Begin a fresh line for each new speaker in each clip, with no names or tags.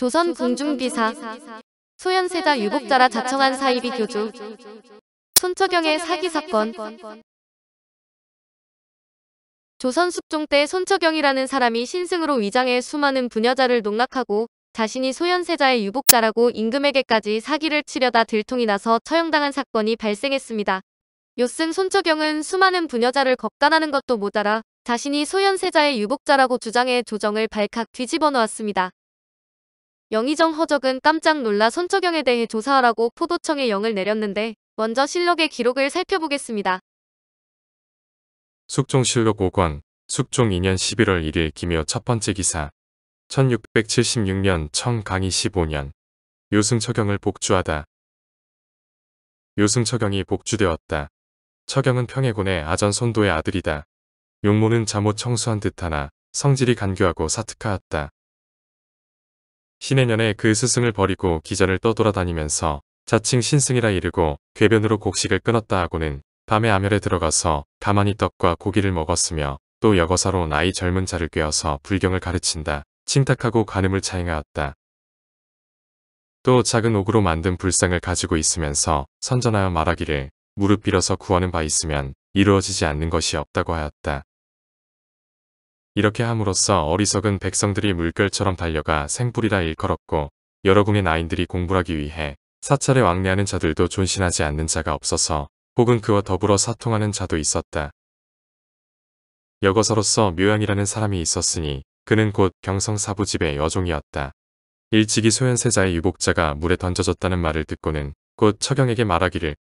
조선 공중비사 소현세자 유복자라 자청한 사이비 교주 손초경의 사기사건 조선 숙종 때손초경이라는 사람이 신승으로 위장해 수많은 부녀자를 농락하고 자신이 소현세자의 유복자라고 임금에게까지 사기를 치려다 들통이 나서 처형당한 사건이 발생했습니다. 요승 손초경은 수많은 부녀자를 겁간하는 것도 모자라 자신이 소현세자의 유복자라고 주장해 조정을 발칵 뒤집어 놓았습니다. 영의정 허적은 깜짝 놀라 손처경에 대해 조사하라고 포도청에 영을 내렸는데 먼저 실록의 기록을 살펴보겠습니다.
숙종실록 5권 숙종 2년 11월 1일 기묘 첫 번째 기사 1676년 청강이 15년 요승처경을 복주하다 요승처경이 복주되었다. 처경은 평해군의 아전 손도의 아들이다. 용모는 잠옷 청수한 듯하나 성질이 간교하고 사특하였다. 신해년에 그 스승을 버리고 기전을 떠돌아다니면서 자칭 신승이라 이르고 괴변으로 곡식을 끊었다 하고는 밤에 암혈에 들어가서 가만히 떡과 고기를 먹었으며 또 여거사로 나이 젊은 자를 꿰어서 불경을 가르친다. 침탁하고 간음을 차행하였다. 또 작은 옥으로 만든 불상을 가지고 있으면서 선전하여 말하기를 무릎 빌어서 구하는 바 있으면 이루어지지 않는 것이 없다고 하였다. 이렇게 함으로써 어리석은 백성들이 물결처럼 달려가 생불이라 일컬었고 여러 궁의 나인들이 공부하기 위해 사찰에 왕래하는 자들도 존신하지 않는 자가 없어서 혹은 그와 더불어 사통하는 자도 있었다. 여거서로서 묘양이라는 사람이 있었으니 그는 곧 경성사부집의 여종이었다. 일찍이 소현세자의 유복자가 물에 던져졌다는 말을 듣고는 곧 처경에게 말하기를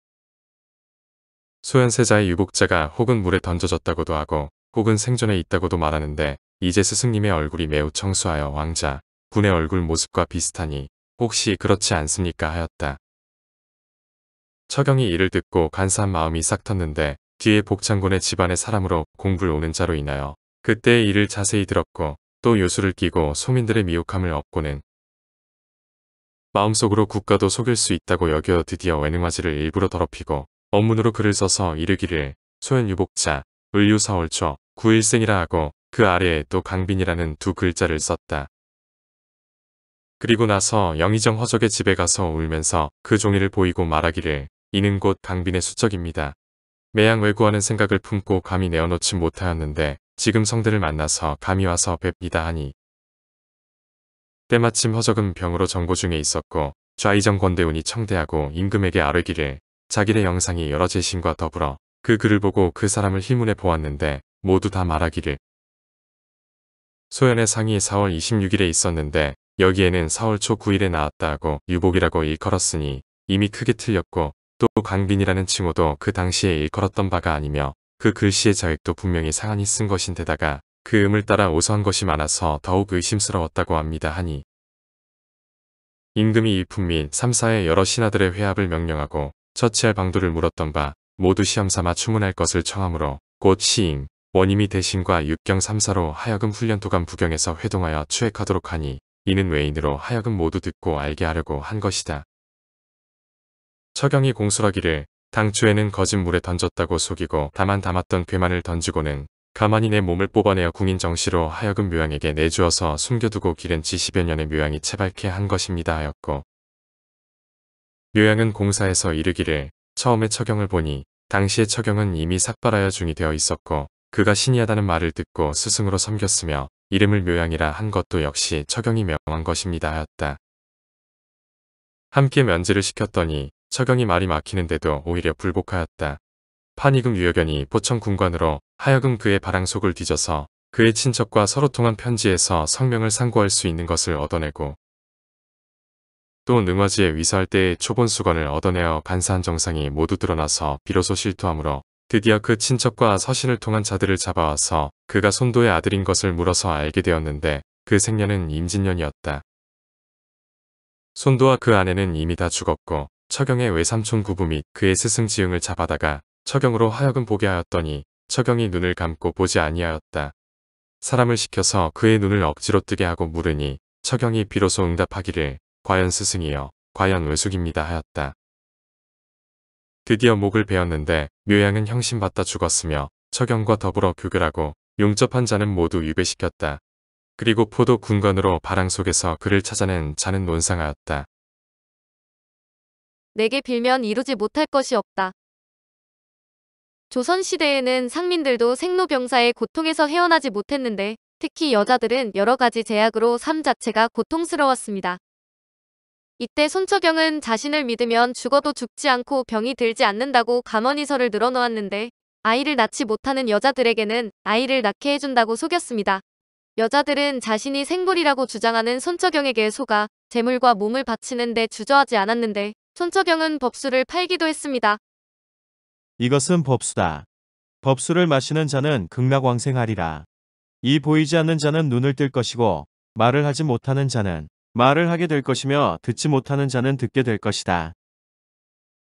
소현세자의 유복자가 혹은 물에 던져졌다고도 하고 혹은 생전에 있다고도 말하는데 이제 스승님의 얼굴이 매우 청소하여 왕자 군의 얼굴 모습과 비슷하니 혹시 그렇지 않습니까 하였다. 처경이 이를 듣고 간사한 마음이 싹 텄는데 뒤에 복창군의 집안의 사람으로 공불 오는 자로 인하여 그때의 일을 자세히 들었고 또 요술을 끼고 소민들의 미혹함을 얻고는 마음속으로 국가도 속일 수 있다고 여겨 드디어 외능화지를 일부러 더럽히고 업문으로 글을 써서 이르기를 소현유복자 을유사월초 구일생이라 하고 그 아래에 또 강빈이라는 두 글자를 썼다. 그리고 나서 영희정 허적의 집에 가서 울면서 그 종이를 보이고 말하기를 이는 곧 강빈의 수적입니다. 매양 외구하는 생각을 품고 감히 내어놓지 못하였는데 지금 성대를 만나서 감히 와서 뵙니다 하니 때마침 허적은 병으로 정고 중에 있었고 좌이정 권대운이 청대하고 임금에게 아뢰기를 자기의 영상이 여러 재신과 더불어 그 글을 보고 그 사람을 희문해 보았는데 모두 다 말하기를. 소연의 상이 4월 26일에 있었는데 여기에는 4월 초 9일에 나왔다 고 유복이라고 일컬었으니 이미 크게 틀렸고 또 강빈이라는 칭호도 그 당시에 일컬었던 바가 아니며 그 글씨의 자획도 분명히 상한이 쓴 것인데다가 그 음을 따라 오서한 것이 많아서 더욱 의심스러웠다고 합니다 하니 임금이 이품 및삼사의 여러 신하들의 회합을 명령하고 처치할 방도를 물었던 바 모두 시험삼아 추문할 것을 청함으로 곧 시임 원임이 대신과 육경 3사로 하여금 훈련도감 부경에서 회동하여 추액하도록 하니 이는 외인으로 하여금 모두 듣고 알게 하려고 한 것이다. 처경이 공수라기를 당초에는 거짓물에 던졌다고 속이고 다만 담았던 괴만을 던지고는 가만히 내 몸을 뽑아내어 궁인 정시로 하여금 묘양에게 내주어서 숨겨두고 기른 지1 0여 년의 묘양이 채발케 한 것입니다 하였고 묘양은 공사에서 이르기를 처음에 처경을 보니 당시의 처경은 이미 삭발하여 중이 되어 있었고 그가 신이하다는 말을 듣고 스승으로 섬겼으며 이름을 묘양이라 한 것도 역시 처경이 명한 것입니다 하였다. 함께 면제를 시켰더니 처경이 말이 막히는데도 오히려 불복하였다. 판이금 유여견이 포청 군관으로 하여금 그의 바랑속을 뒤져서 그의 친척과 서로 통한 편지에서 성명을 상고할 수 있는 것을 얻어내고 또 능화지에 위사할 때의 초본 수건을 얻어내어 간사한 정상이 모두 드러나서 비로소 실토하므로 드디어 그 친척과 서신을 통한 자들을 잡아와서 그가 손도의 아들인 것을 물어서 알게 되었는데 그 생년은 임진년이었다. 손도와 그 아내는 이미 다 죽었고 처경의 외삼촌 구부 및 그의 스승 지응을 잡아다가 처경으로 하여금 보게 하였더니 처경이 눈을 감고 보지 아니하였다. 사람을 시켜서 그의 눈을 억지로 뜨게 하고 물으니 처경이 비로소 응답하기를 과연 스승이여 과연 외숙입니다 하였다. 드디어 목을 베었는데 묘양은 형신받다 죽었으며 처경과 더불어 교결하고 용접한 자는 모두 유배시켰다. 그리고 포도 군건으로 바랑 속에서 그를 찾아낸 자는 논상하였다.
내게 빌면 이루지 못할 것이 없다. 조선시대에는 상민들도 생로병사의 고통에서 헤어나지 못했는데 특히 여자들은 여러 가지 제약으로 삶 자체가 고통스러웠습니다. 이때 손처경은 자신을 믿으면 죽어도 죽지 않고 병이 들지 않는다고 감언이서를 늘어놓았는데 아이를 낳지 못하는 여자들에게는 아이를 낳게 해준다고 속였습니다. 여자들은 자신이 생물이라고 주장하는 손처경에게 속아 재물과 몸을 바치는데 주저하지 않았는데 손처경은 법수를 팔기도 했습니다.
이것은 법수다. 법수를 마시는 자는 극락왕생하리라. 이 보이지 않는 자는 눈을 뜰 것이고 말을 하지 못하는 자는 말을 하게 될 것이며 듣지 못하는 자는 듣게 될 것이다.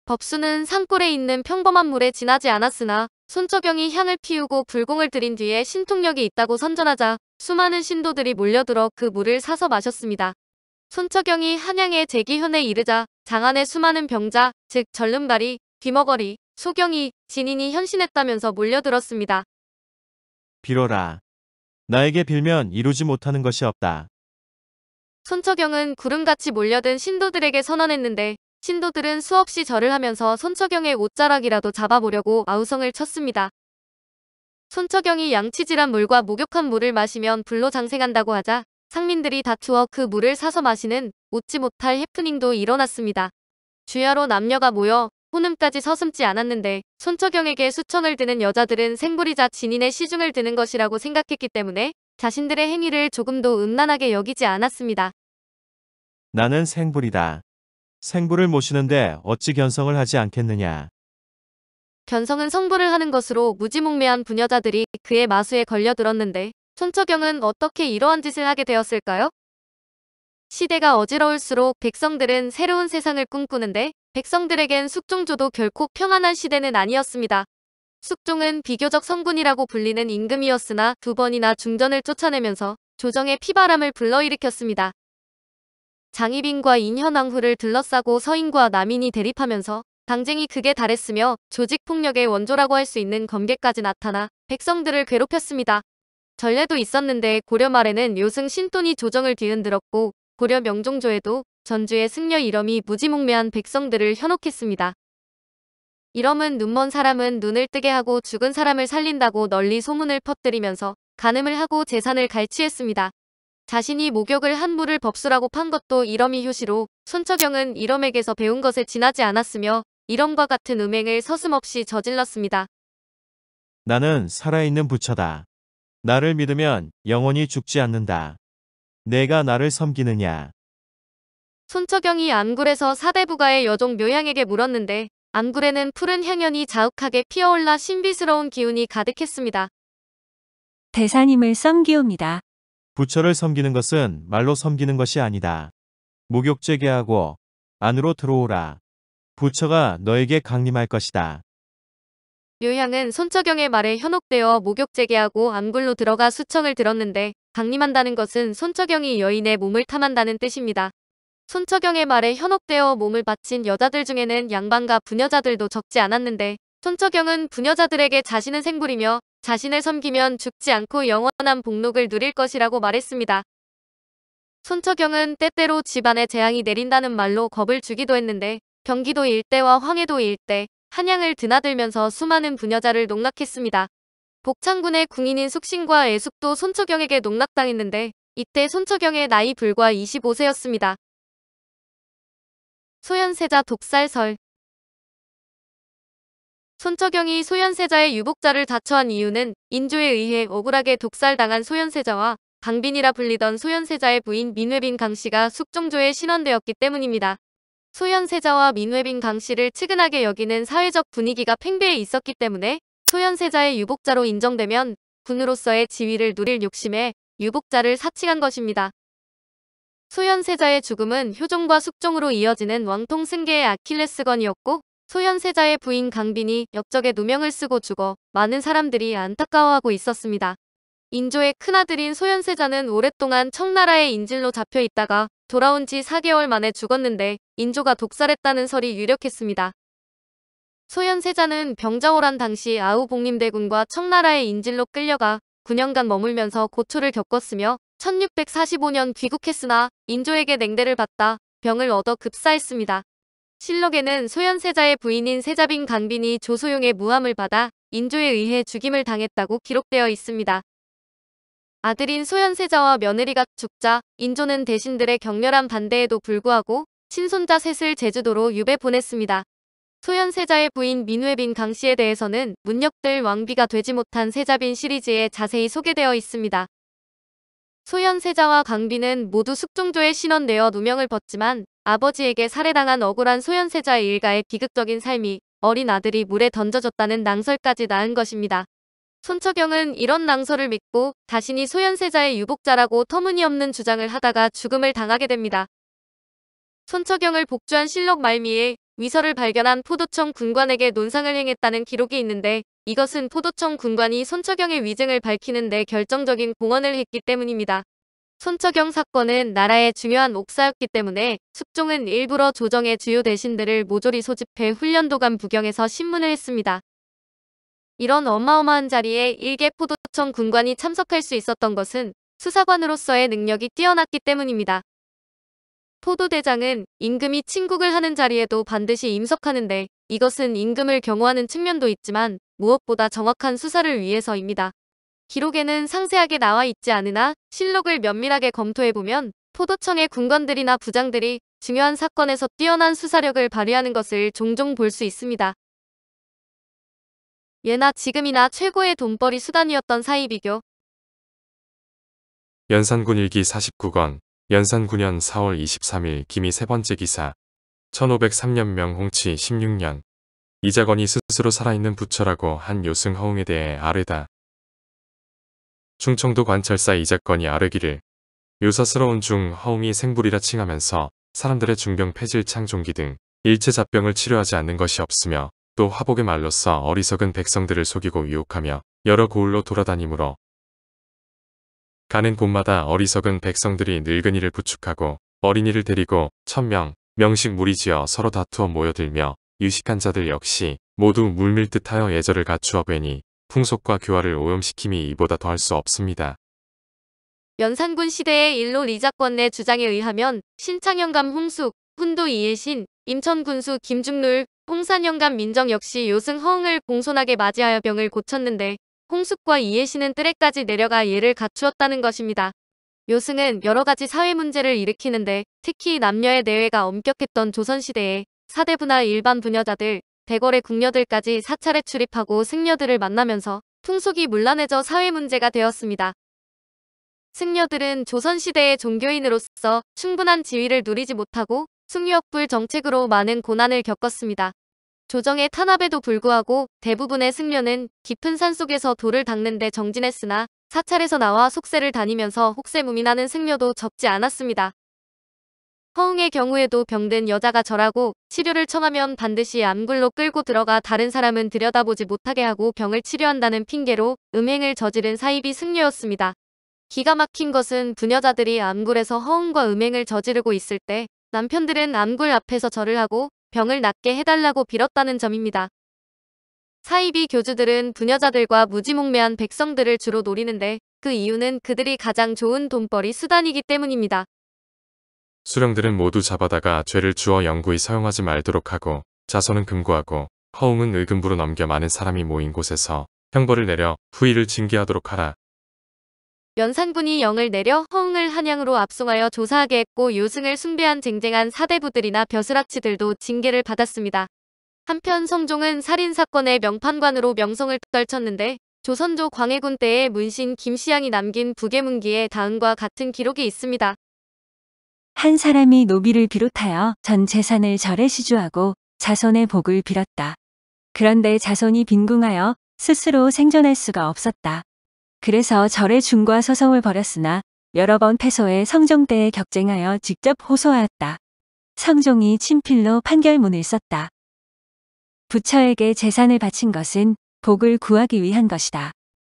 법수는 산골에 있는 평범한 물에 지나지 않았으나 손조경이 향을 피우고 불공을 들인 뒤에 신통력이 있다고 선전하자 수많은 신도들이 몰려들어 그 물을 사서 마셨습니다. 손처경이 한양의 제기현에 이르자 장안의 수많은 병자, 즉 절름발이, 귀머거리, 소경이, 진인이 현신했다면서 몰려들었습니다.
빌어라. 나에게 빌면 이루지 못하는 것이 없다.
손처경은 구름같이 몰려든 신도들에게 선언했는데 신도들은 수없이 절을 하면서 손처경의 옷자락이라도 잡아보려고 아우성을 쳤습니다. 손처경이 양치질한 물과 목욕한 물을 마시면 불로 장생한다고 하자 상민들이 다투어 그 물을 사서 마시는 웃지 못할 해프닝도 일어났습니다. 주야로 남녀가 모여 혼음까지 서슴지 않았는데 손처경에게 수청을 드는 여자들은 생부이자 진인의 시중을 드는 것이라고 생각했기 때문에 자신들의 행위를 조금도 음란하게 여기지 않았습니다.
나는 생불이다. 생불을 모시는데 어찌 견성을 하지 않겠느냐.
견성은 성불을 하는 것으로 무지몽매한 부녀자들이 그의 마수에 걸려들었는데 손처경은 어떻게 이러한 짓을 하게 되었을까요? 시대가 어지러울수록 백성들은 새로운 세상을 꿈꾸는데 백성들에겐 숙종조도 결코 평안한 시대는 아니었습니다. 숙종은 비교적 성군이라고 불리는 임금이었으나 두 번이나 중전을 쫓아내면서 조정의 피바람을 불러일으켰습니다. 장희빈과 인현왕후를 둘러싸고 서인과 남인이 대립하면서 당쟁이 극에 달했으며 조직폭력의 원조라고 할 수 있는 검계까지 나타나 백성들을 괴롭혔습니다. 전례도 있었는데 고려 말에는 요승 신돈이 조정을 뒤흔들었고 고려 명종조에도 전주의 승려 이름이 무지몽매한 백성들을 현혹했습니다. 이러면 눈먼 사람은 눈을 뜨게 하고 죽은 사람을 살린다고 널리 소문을 퍼뜨리면서 간음을 하고 재산을 갈취했습니다. 자신이 목욕을 한 물을 법수라고 판 것도 이러미 효시로 손처경은 이럼에게서 배운 것에 지나지 않았으며 이럼과 같은 음행을 서슴없이 저질렀습니다.
나는 살아있는 부처다. 나를 믿으면 영원히 죽지 않는다. 내가 나를 섬기느냐.
손처경이 안굴에서 사대부가의 여종 묘양에게 물었는데 안굴에는 푸른 향연이 자욱하게 피어올라 신비스러운 기운이 가득했습니다. 대사님을 섬기옵니다.
부처를 섬기는 것은 말로 섬기는 것이 아니다. 목욕 재개하고 안으로 들어오라. 부처가 너에게 강림할 것이다.
묘향은 손처경의 말에 현혹되어 목욕 재개하고 안굴로 들어가 수청을 들었는데 강림한다는 것은 손처경이 여인의 몸을 탐한다는 뜻입니다. 손처경의 말에 현혹되어 몸을 바친 여자들 중에는 양반과 부녀자들도 적지 않았는데 손처경은 부녀자들에게 자신은 생불이며 자신을 섬기면 죽지 않고 영원한 복록을 누릴 것이라고 말했습니다. 손처경은 때때로 집안에 재앙이 내린다는 말로 겁을 주기도 했는데 경기도 일대와 황해도 일대, 한양을 드나들면서 수많은 부녀자를 농락했습니다. 복창군의 궁인인 숙신과 애숙도 손처경에게 농락당했는데 이때 손처경의 나이 불과 25세였습니다. 소현세자 독살설 손처경이 소현세자의 유복자를 자처한 이유는 인조에 의해 억울하게 독살당한 소현세자와 강빈이라 불리던 소현세자의 부인 민회빈 강씨가 숙종조에 신원되었기 때문입니다. 소현세자와 민회빈 강씨를 측은하게 여기는 사회적 분위기가 팽배해 있었기 때문에 소현세자의 유복자로 인정되면 군으로서의 지위를 누릴 욕심에 유복자를 사칭한 것입니다. 소현세자의 죽음은 효종과 숙종으로 이어지는 왕통 승계의 아킬레스건이었고 소현세자의 부인 강빈이 역적의 누명을 쓰고 죽어 많은 사람들이 안타까워하고 있었습니다. 인조의 큰아들인 소현세자는 오랫동안 청나라의 인질로 잡혀 있다가 돌아온 지 4개월 만에 죽었는데 인조가 독살했다는 설이 유력했습니다. 소현세자는 병자호란 당시 아우복림대군과 청나라의 인질로 끌려가 9년간 머물면서 고초를 겪었으며 1645년 귀국했으나 인조에게 냉대를 받다 병을 얻어 급사했습니다. 실록에는 소현세자의 부인인 세자빈 간빈이 조소용의 무함을 받아 인조에 의해 죽임을 당했다고 기록되어 있습니다. 아들인 소현세자와 며느리가 죽자 인조는 대신들의 격렬한 반대에도 불구하고 친손자 셋을 제주도로 유배 보냈습니다. 소현세자의 부인 민회빈 강씨에 대해서는 문역들 왕비가 되지 못한 세자빈 시리즈에 자세히 소개되어 있습니다. 소현세자와 강비는 모두 숙종조의 신원되어 누명을 벗지만 아버지에게 살해당한 억울한 소현세자의 일가의 비극적인 삶이 어린 아들이 물에 던져졌다는 낭설까지 낳은 것입니다. 손처경은 이런 낭설을 믿고 자신이 소현세자의 유복자라고 터무니없는 주장을 하다가 죽음을 당하게 됩니다. 손처경을 복주한 실록 말미에 위서를 발견한 포도청 군관에게 논상을 행했다는 기록이 있는데 이것은 포도청 군관이 손처경의 위증을 밝히는 데 결정적인 공헌을 했기 때문입니다. 손처경 사건은 나라의 중요한 옥사였기 때문에 숙종은 일부러 조정의 주요 대신들을 모조리 소집해 훈련도감 부경에서 신문을 했습니다. 이런 어마어마한 자리에 일개 포도청 군관이 참석할 수 있었던 것은 수사관으로서의 능력이 뛰어났기 때문입니다. 포도대장은 임금이 친국을 하는 자리에도 반드시 임석하는데 이것은 임금을 경호하는 측면도 있지만 무엇보다 정확한 수사를 위해서입니다. 기록에는 상세하게 나와 있지 않으나 실록을 면밀하게 검토해보면 포도청의 군관들이나 부장들이 중요한 사건에서 뛰어난 수사력을 발휘하는 것을 종종 볼 수 있습니다. 예나 지금이나 최고의 돈벌이 수단이었던 사이비교.
연산군 일기 49권 연산 군년 4월 23일 김이 세 번째 기사 1503년 명홍치 16년 이자건이 스스로 살아있는 부처라고 한 요승허웅에 대해 아뢰다. 충청도 관찰사 이자건이 아뢰기를 요사스러운 중허웅이 생불이라 칭하면서 사람들의 중병 폐질창 종기 등 일체 잡병을 치료하지 않는 것이 없으며 또 화복의 말로써 어리석은 백성들을 속이고 유혹하며 여러 고을로 돌아다니므로 가는 곳마다 어리석은 백성들이 늙은이를 부축하고 어린이를 데리고 천명, 명식 무리지어 서로 다투어 모여들며 유식한 자들 역시 모두 물밀듯하여 예절을 갖추어 뵈니 풍속과 교화를 오염시킴이 이보다 더할 수 없습니다.
연산군 시대의 일로 리자권내 주장에 의하면 신창영감 홍숙, 훈도 이일신, 임천군수 김중룰, 홍산영감 민정 역시 요승 허응을 공손하게 맞이하여 병을 고쳤는데 홍숙과 이해신은 뜰에까지 내려가 예를 갖추었다는 것입니다. 요승은 여러 가지 사회 문제를 일으키는데 특히 남녀의 내외가 엄격했던 조선시대에 사대부나 일반 부녀자들, 대궐의 궁녀들까지 사찰에 출입하고 승려들을 만나면서 풍속이 문란해져 사회 문제가 되었습니다. 승려들은 조선시대의 종교인으로서 충분한 지위를 누리지 못하고 승려불 정책으로 많은 고난을 겪었습니다. 조정의 탄압에도 불구하고 대부분의 승려는 깊은 산속에서 돌을 닦는 데 정진했으나 사찰에서 나와 속세를 다니면서 혹세무민하는 승려도 적지 않았습니다. 허웅의 경우에도 병든 여자가 절하고 치료를 청하면 반드시 암굴로 끌고 들어가 다른 사람은 들여다보지 못하게 하고 병을 치료한다는 핑계로 음행을 저지른 사입이 승려였습니다. 기가 막힌 것은 부녀자들이 암굴에서 허웅과 음행을 저지르고 있을 때 남편들은 암굴 앞에서 절을 하고 병을 낫게 해달라고 빌었다는 점입니다. 사이비 교주들은 부녀자들과 무지몽매한 백성들을 주로 노리는데 그 이유는 그들이 가장 좋은 돈벌이 수단이기 때문입니다.
수령들은 모두 잡아다가 죄를 주어 영구히 사용하지 말도록 하고 자손은 금고하고 허웅은 의금부로 넘겨 많은 사람이 모인 곳에서 형벌을 내려 후위를 징계하도록 하라.
연산군이 영을 내려 허웅을 한양으로 압송하여 조사하게 했고 요승을 숭배한 쟁쟁한 사대부들이나 벼슬악치들도 징계를 받았습니다. 한편 성종은 살인사건의 명판관으로 명성을 떨쳤는데 조선조 광해군 때의 문신 김시양이 남긴 부계문기에 다음과 같은 기록이 있습니다. 한 사람이
노비를 비롯하여 전 재산을 절에 시주하고 자손의 복을 빌었다. 그런데 자손이 빈궁하여 스스로 생존할 수가 없었다. 그래서 절의 중과 서성을 벌였으나 여러 번 패소해 성종때에 격쟁하여 직접 호소하였다. 성종이 친필로 판결문을 썼다. 부처에게 재산을 바친 것은 복을 구하기 위한 것이다.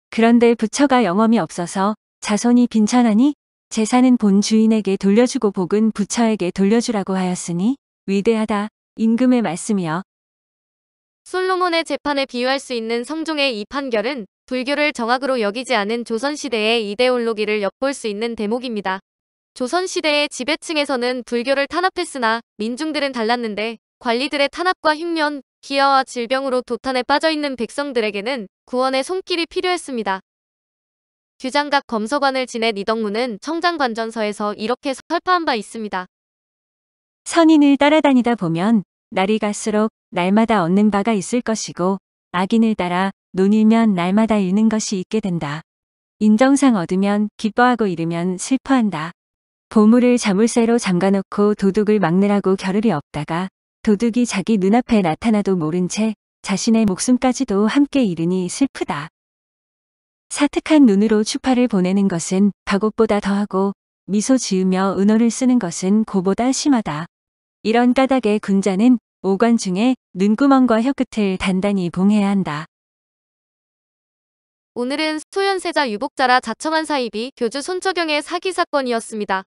그런데 부처가 영험이 없어서 자손이 빈천하니 재산은 본 주인에게 돌려주고 복은 부처에게 돌려주라고 하였으니 위대하다 임금의 말씀이여.
솔로몬의 재판에 비유할 수 있는 성종의 이 판결은 불교를 정학으로 여기지 않은 조선시대의 이데올로기를 엿볼 수 있는 대목입니다. 조선시대의 지배층에서는 불교를 탄압했으나 민중들은 달랐는데 관리들의 탄압과 흉년, 기아와 질병으로 도탄에 빠져있는 백성들에게는 구원의 손길이 필요했습니다. 규장각 검서관을 지낸 이덕무는 청장관전서에서 이렇게 설파한 바 있습니다.
선인을 따라다니다 보면 날이 갈수록 날마다 얻는 바가 있을 것이고 악인을 따라 논일면 날마다 잃는 것이 있게 된다. 인정상 얻으면 기뻐하고 잃으면 슬퍼한다. 보물을 자물쇠로 잠가놓고 도둑을 막느라고 겨를이 없다가 도둑이 자기 눈앞에 나타나도 모른 채 자신의 목숨까지도 함께 잃으니 슬프다. 사특한 눈으로 추파를 보내는 것은 바옥보다 더하고 미소 지으며 은어를 쓰는 것은 고보다 심하다. 이런 까닭에 군자는 오관 중에 눈구멍과 혀끝을 단단히 봉해야 한다.
오늘은 소현세자 유복자라 자청한 사입이 교주 손처경의 사기 사건이었습니다.